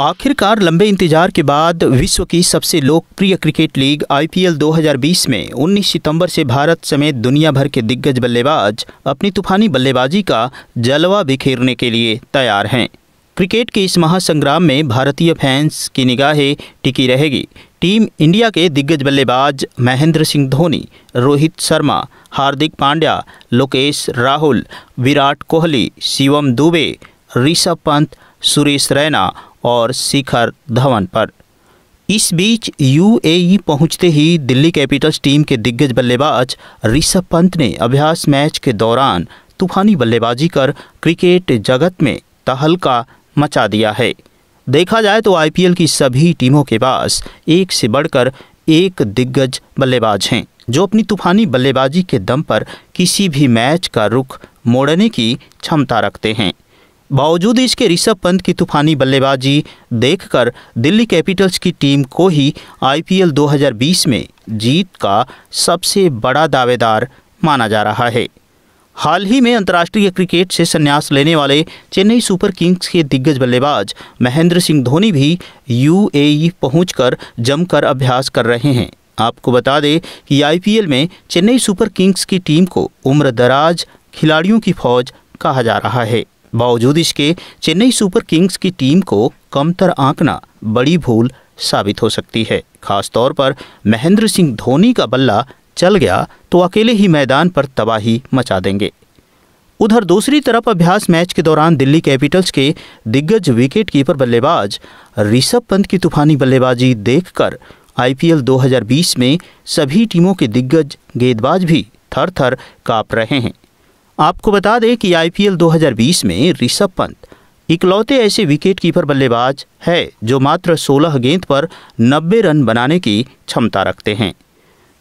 आखिरकार लंबे इंतजार के बाद विश्व की सबसे लोकप्रिय क्रिकेट लीग आईपीएल 2020 में 19 सितंबर से भारत समेत दुनिया भर के दिग्गज बल्लेबाज अपनी तूफानी बल्लेबाजी का जलवा बिखेरने के लिए तैयार हैं क्रिकेट के इस महासंग्राम में भारतीय फैंस की निगाहें टिकी रहेगी टीम इंडिया के दिग्गज बल्लेबाज महेंद्र सिंह धोनी रोहित शर्मा हार्दिक पांड्या लोकेश राहुल विराट कोहली शिवम दुबे ऋषभ पंत सुरेश रैना और शिखर धवन पर इस बीच यूएई पहुंचते ही दिल्ली कैपिटल्स टीम के दिग्गज बल्लेबाज ऋषभ पंत ने अभ्यास मैच के दौरान तूफानी बल्लेबाजी कर क्रिकेट जगत में तहलका मचा दिया है देखा जाए तो आईपीएल की सभी टीमों के पास एक से बढ़कर एक दिग्गज बल्लेबाज हैं जो अपनी तूफानी बल्लेबाजी के दम पर किसी भी मैच का रुख मोड़ने की क्षमता रखते हैं बावजूद इसके ऋषभ पंत की तूफानी बल्लेबाजी देखकर दिल्ली कैपिटल्स की टीम को ही आईपीएल 2020 में जीत का सबसे बड़ा दावेदार माना जा रहा है हाल ही में अंतर्राष्ट्रीय क्रिकेट से संन्यास लेने वाले चेन्नई सुपर किंग्स के दिग्गज बल्लेबाज महेंद्र सिंह धोनी भी यूएई पहुंचकर जमकर अभ्यास कर रहे हैं आपको बता दें कि आईपीएल में चेन्नई सुपर किंग्स की टीम को उम्र दराज खिलाड़ियों की फौज कहा जा रहा है बावजूद इसके चेन्नई सुपर किंग्स की टीम को कमतर आंकना बड़ी भूल साबित हो सकती है खासतौर पर महेंद्र सिंह धोनी का बल्ला चल गया तो अकेले ही मैदान पर तबाही मचा देंगे उधर दूसरी तरफ अभ्यास मैच के दौरान दिल्ली कैपिटल्स के दिग्गज विकेट कीपर बल्लेबाज ऋषभ पंत की तूफानी बल्लेबाजी देखकर आईपीएल 2020 में सभी टीमों के दिग्गज गेंदबाज भी थर थर काँप रहे हैं आपको बता दें कि आईपीएल 2020 में ऋषभ पंत इकलौते ऐसे विकेट कीपर बल्लेबाज है जो मात्र 16 गेंद पर 90 रन बनाने की क्षमता रखते हैं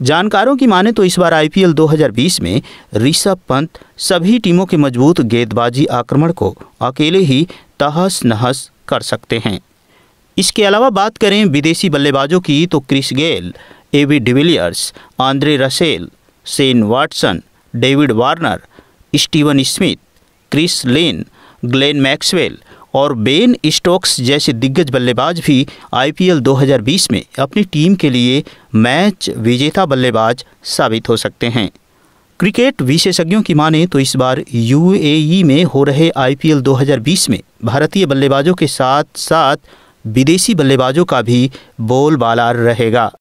जानकारों की माने तो इस बार आईपीएल 2020 में ऋषभ पंत सभी टीमों के मजबूत गेंदबाजी आक्रमण को अकेले ही तहस नहस कर सकते हैं इसके अलावा बात करें विदेशी बल्लेबाजों की तो Chris Gayle AB de Villiers Andre Russell Shane Watson David Warner Steven Smith Chris Lynn Glenn Maxwell और बेन स्टोक्स जैसे दिग्गज बल्लेबाज भी आईपीएल 2020 में अपनी टीम के लिए मैच विजेता बल्लेबाज साबित हो सकते हैं क्रिकेट विशेषज्ञों की माने तो इस बार यूएई में हो रहे आईपीएल 2020 में भारतीय बल्लेबाजों के साथ साथ विदेशी बल्लेबाजों का भी बोलबाला रहेगा